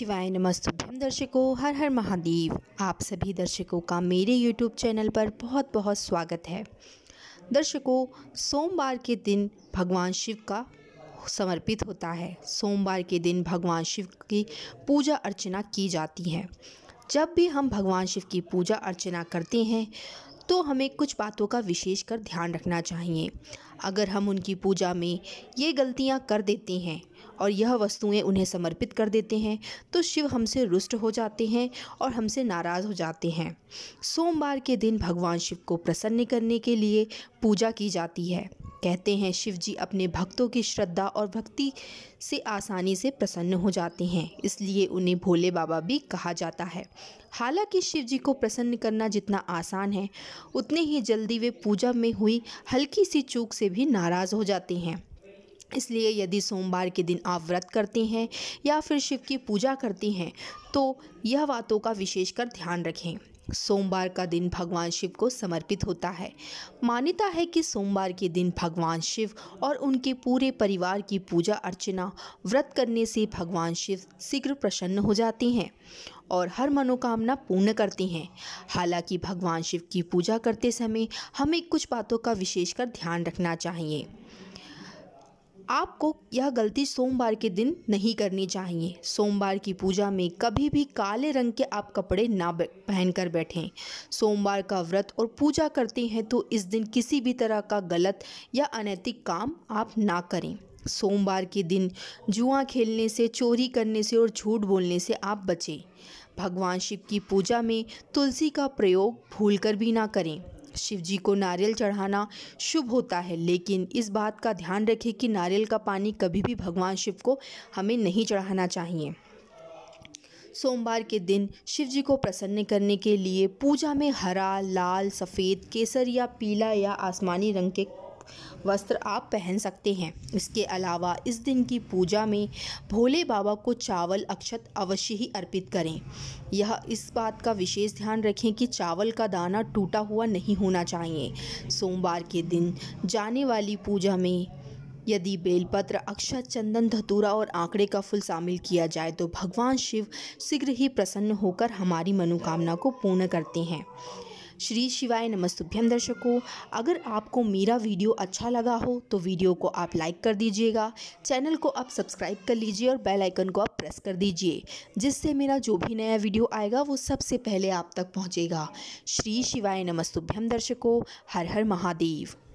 शिवाय नमस्तुभ्यम दर्शकों हर हर महादेव आप सभी दर्शकों का मेरे यूट्यूब चैनल पर बहुत बहुत स्वागत है दर्शकों सोमवार के दिन भगवान शिव का समर्पित होता है सोमवार के दिन भगवान शिव की पूजा अर्चना की जाती है जब भी हम भगवान शिव की पूजा अर्चना करते हैं तो हमें कुछ बातों का विशेष कर ध्यान रखना चाहिए अगर हम उनकी पूजा में ये गलतियाँ कर देते हैं और यह वस्तुएं उन्हें समर्पित कर देते हैं तो शिव हमसे रुष्ट हो जाते हैं और हमसे नाराज़ हो जाते हैं सोमवार के दिन भगवान शिव को प्रसन्न करने के लिए पूजा की जाती है कहते हैं शिव जी अपने भक्तों की श्रद्धा और भक्ति से आसानी से प्रसन्न हो जाते हैं इसलिए उन्हें भोले बाबा भी कहा जाता है हालांकि शिव जी को प्रसन्न करना जितना आसान है उतने ही जल्दी वे पूजा में हुई हल्की सी चूक से भी नाराज़ हो जाते हैं इसलिए यदि सोमवार के दिन आप व्रत करते हैं या फिर शिव की पूजा करती हैं तो यह बातों का विशेषकर ध्यान रखें सोमवार का दिन भगवान शिव को समर्पित होता है मान्यता है कि सोमवार के दिन भगवान शिव और उनके पूरे परिवार की पूजा अर्चना व्रत करने से भगवान शिव शीघ्र प्रसन्न हो जाते हैं और हर मनोकामना पूर्ण करते हैं हालांकि भगवान शिव की पूजा करते समय हमें कुछ बातों का विशेषकर ध्यान रखना चाहिए आपको यह गलती सोमवार के दिन नहीं करनी चाहिए सोमवार की पूजा में कभी भी काले रंग के आप कपड़े ना पहन कर बैठें सोमवार का व्रत और पूजा करते हैं तो इस दिन किसी भी तरह का गलत या अनैतिक काम आप ना करें सोमवार के दिन जुआ खेलने से चोरी करने से और झूठ बोलने से आप बचें भगवान शिव की पूजा में तुलसी का प्रयोग भूलकर भी ना करें शिव जी को नारियल चढ़ाना शुभ होता है लेकिन इस बात का ध्यान रखें कि नारियल का पानी कभी भी भगवान शिव को हमें नहीं चढ़ाना चाहिए सोमवार के दिन शिव जी को प्रसन्न करने के लिए पूजा में हरा लाल सफ़ेद केसर या पीला या आसमानी रंग के वस्त्र आप पहन सकते हैं इसके अलावा इस दिन की पूजा में भोले बाबा को चावल अक्षत अवश्य ही अर्पित करें यह इस बात का विशेष ध्यान रखें कि चावल का दाना टूटा हुआ नहीं होना चाहिए सोमवार के दिन जाने वाली पूजा में यदि बेलपत्र अक्षत चंदन धतूरा और आंकड़े का फूल शामिल किया जाए तो भगवान शिव शीघ्र ही प्रसन्न होकर हमारी मनोकामना को पूर्ण करते हैं श्री शिवाय नमस्तुभ्यम दर्शकों अगर आपको मेरा वीडियो अच्छा लगा हो तो वीडियो को आप लाइक कर दीजिएगा चैनल को आप सब्सक्राइब कर लीजिए और बेल आइकन को आप प्रेस कर दीजिए जिससे मेरा जो भी नया वीडियो आएगा वो सबसे पहले आप तक पहुँचेगा श्री शिवाय नमस्तुभ्यम दर्शकों हर हर महादेव